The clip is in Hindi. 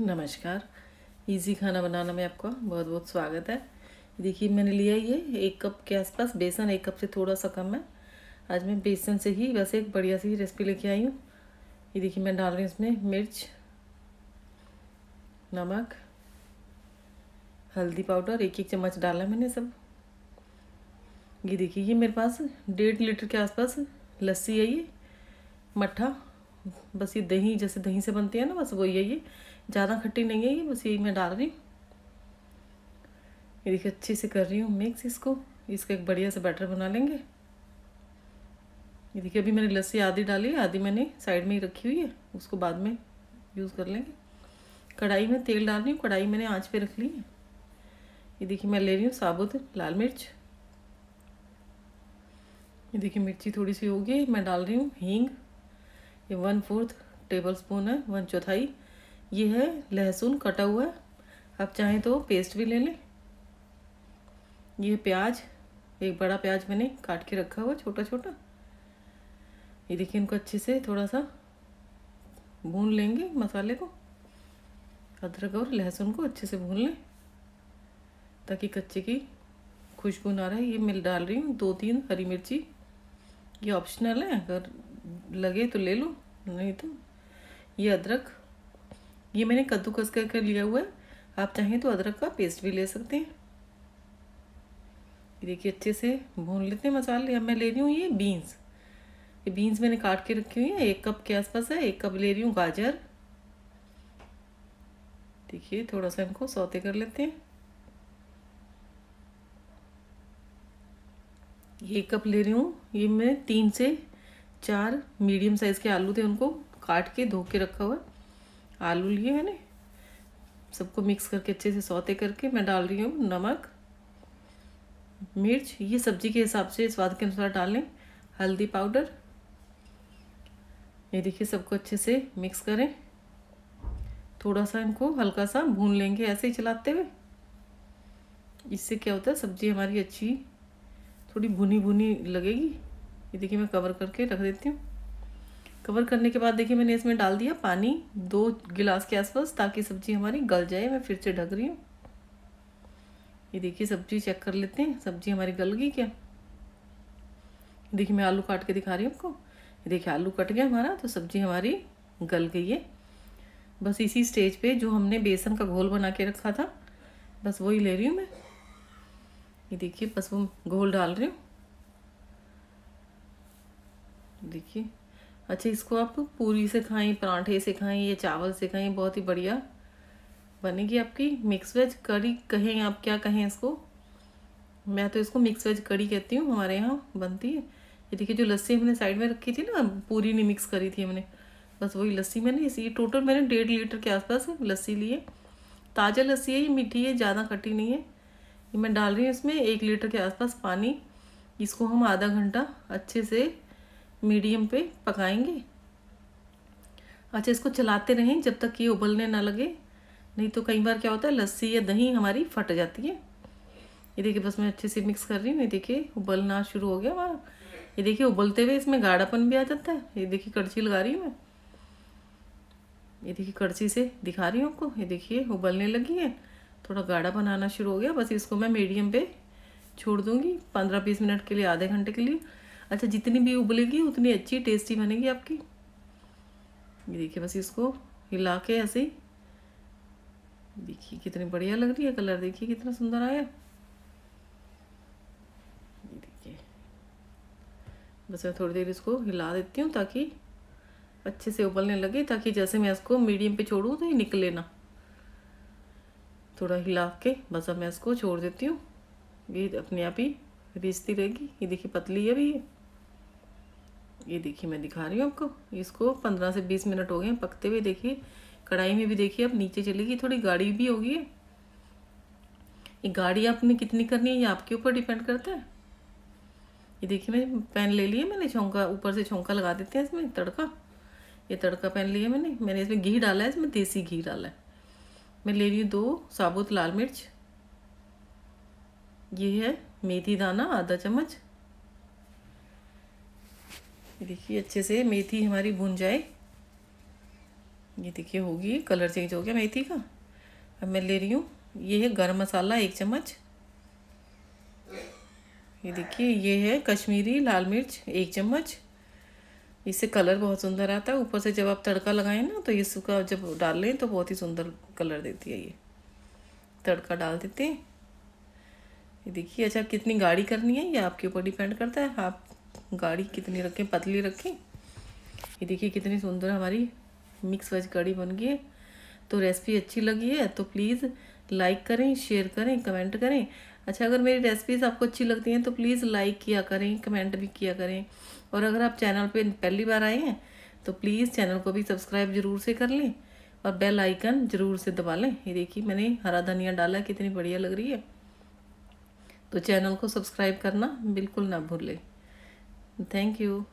नमस्कार इजी खाना बनाना में आपका बहुत बहुत स्वागत है देखिए मैंने लिया ये एक कप के आसपास बेसन एक कप से थोड़ा सा कम है आज मैं बेसन से ही वैसे एक बढ़िया सी रेसिपी लेके आई हूँ ये देखिए मैं डाल रही हूँ इसमें मिर्च नमक हल्दी पाउडर एक एक चम्मच डाला मैंने सब ये देखिए ये मेरे पास डेढ़ लीटर के आसपास लस्सी है ये मट्ठा बस ये दही जैसे दही से बनती है ना बस वो ये ये ज़्यादा खट्टी नहीं है ये बस यही मैं डाल रही हूँ ये देखिए अच्छे से कर रही हूँ मिक्स इसको इसका एक बढ़िया से बैटर बना लेंगे ये देखिए अभी मैंने लस्सी आधी डाली आधी मैंने साइड में ही रखी हुई है उसको बाद में यूज़ कर लेंगे कढ़ाई में तेल डाल रही हूँ कढ़ाई मैंने आँच पर रख ली है ये देखिए मैं ले रही हूँ साबुत लाल मिर्च ये देखिए मिर्ची थोड़ी सी होगी मैं डाल रही हूँ हींग ये वन फोर्थ टेबल स्पून है वन चौथाई ये है लहसुन कटा हुआ है आप चाहें तो पेस्ट भी ले लें ये प्याज एक बड़ा प्याज मैंने काट के रखा हुआ छोटा छोटा ये देखिए इनको अच्छे से थोड़ा सा भून लेंगे मसाले को अदरक और लहसुन को अच्छे से भून लें ताकि कच्चे की खुशबू ना रहे ये मैं डाल रही हूँ दो तीन हरी मिर्ची ये ऑप्शनल है अगर लगे तो ले लो नहीं तो ये अदरक ये मैंने कद्दूकस कर लिया हुआ है आप चाहें तो अदरक का पेस्ट भी ले सकते हैं देखिए अच्छे से भून लेते हैं मसाले अब मैं ले रही हूँ ये बीन्स ये बीन्स मैंने काट के रखी हुई है एक कप के आसपास है एक कप ले रही हूँ गाजर देखिए थोड़ा सा इनको सौते कर लेते हैं ये एक कप ले रही हूँ ये मैं तीन से चार मीडियम साइज़ के आलू थे उनको काट के धो के रखा हुआ आलू लिए मैंने सबको मिक्स करके अच्छे से सौते करके मैं डाल रही हूँ नमक मिर्च ये सब्जी के हिसाब से स्वाद के अनुसार डालें हल्दी पाउडर ये देखिए सबको अच्छे से मिक्स करें थोड़ा सा इनको हल्का सा भून लेंगे ऐसे ही चलाते हुए इससे क्या होता है सब्जी हमारी अच्छी थोड़ी भुनी भुनी लगेगी ये देखिए मैं कवर करके रख देती हूँ कवर करने के बाद देखिए मैंने इसमें डाल दिया पानी दो गिलास के आसपास ताकि सब्जी हमारी गल जाए मैं फिर से ढक रही हूँ ये देखिए सब्जी चेक कर लेते हैं सब्जी हमारी गल गई क्या देखिए मैं आलू काट के दिखा रही हूँ आपको ये देखिए आलू कट गया हमारा तो सब्जी हमारी गल गई है बस इसी स्टेज पे जो हमने बेसन का घोल बना के रखा था बस वही ले रही हूँ मैं ये देखिए बस वो घोल डाल रही हूँ देखिए अच्छा इसको आप पूरी से खाएं पराठे से खाएं या चावल से खाएं बहुत ही बढ़िया बनेगी आपकी मिक्स वेज कड़ी कहें आप क्या कहें इसको मैं तो इसको मिक्स वेज कड़ी कहती हूँ हमारे यहाँ बनती है ये देखिए जो लस्सी हमने साइड में रखी थी ना पूरी नहीं मिक्स करी थी हमने बस वही लस्सी मैंने इसी टोटल मैंने डेढ़ लीटर के आसपास लस्सी ली है ताज़ा लस्सी है ये मीठी है ज़्यादा खट्टी नहीं है ये मैं डाल रही हूँ इसमें एक लीटर के आसपास पानी इसको हम आधा घंटा अच्छे से मीडियम पे पकाएंगे अच्छा इसको चलाते रहें जब तक ये उबलने ना लगे नहीं तो कई बार क्या होता है लस्सी या दही हमारी फट जाती है ये देखिए बस मैं अच्छे से मिक्स कर रही हूँ ये देखिए उबलना शुरू हो गया वहाँ ये देखिए उबलते हुए इसमें गाढ़ापन भी आ जाता है ये देखिए कड़छी लगा रही हूँ मैं ये देखिए कड़छी से दिखा रही हूँ आपको ये देखिए उबलने लगी है थोड़ा गाढ़ा बनाना शुरू हो गया बस इसको मैं मीडियम पे छोड़ दूँगी पंद्रह बीस मिनट के लिए आधे घंटे के लिए अच्छा जितनी भी उबलेगी उतनी अच्छी टेस्टी बनेगी आपकी ये देखिए बस इसको हिला के ऐसे ही देखिए कितनी बढ़िया लग रही है कलर देखिए कितना सुंदर आया देखिए बस मैं थोड़ी देर इसको हिला देती हूँ ताकि अच्छे से उबलने लगे ताकि जैसे मैं इसको मीडियम पे छोड़ूँ तो ये निकले ना थोड़ा हिला के बस अब मैं इसको छोड़ देती हूँ ये अपने आप ही रिश्ती रहेगी ये देखिए पतली है भी ये ये देखिए मैं दिखा रही हूँ आपको इसको पंद्रह से बीस मिनट हो गए पकते हुए देखिए कढ़ाई में भी देखिए अब नीचे चलेगी थोड़ी गाढ़ी भी होगी ये गाढ़ी आपने कितनी करनी है ये आपके ऊपर डिपेंड करता है ये देखिए मैं पैन ले लिया मैंने छोंका ऊपर से छोंका लगा देते हैं इसमें तड़का ये तड़का पैन लिया मैंने मैंने इसमें घी डाला है इसमें देसी घी डाला है मैं ले रही हूँ दो साबुत लाल मिर्च ये है मेथी दाना आधा चम्मच ये देखिए अच्छे से मेथी हमारी भुन जाए ये देखिए होगी कलर चेंज हो गया मेथी का अब मैं ले रही हूँ ये है गर्म मसाला एक चम्मच ये देखिए ये है कश्मीरी लाल मिर्च एक चम्मच इससे कलर बहुत सुंदर आता है ऊपर से जब आप तड़का लगाएं ना तो ये सूखा जब डाल लें तो बहुत ही सुंदर कलर देती है ये तड़का डाल देते हैं ये देखिए अच्छा कितनी गाढ़ी करनी है ये आपके ऊपर डिपेंड करता है आप गाढ़ी कितनी रखें पतली रखें ये देखिए कितनी सुंदर हमारी मिक्स वेज कड़ी बन गई है तो रेसिपी अच्छी लगी है तो प्लीज़ लाइक करें शेयर करें कमेंट करें अच्छा अगर मेरी रेसिपीज़ आपको अच्छी लगती हैं तो प्लीज़ लाइक किया करें कमेंट भी किया करें और अगर आप चैनल पे पहली बार आए हैं तो प्लीज़ चैनल को भी सब्सक्राइब ज़रूर से कर लें और बेल आइकन ज़रूर से दबा लें ये देखिए मैंने हरा धनिया डाला कितनी बढ़िया लग रही है तो चैनल को सब्सक्राइब करना बिल्कुल ना भूलें Thank you.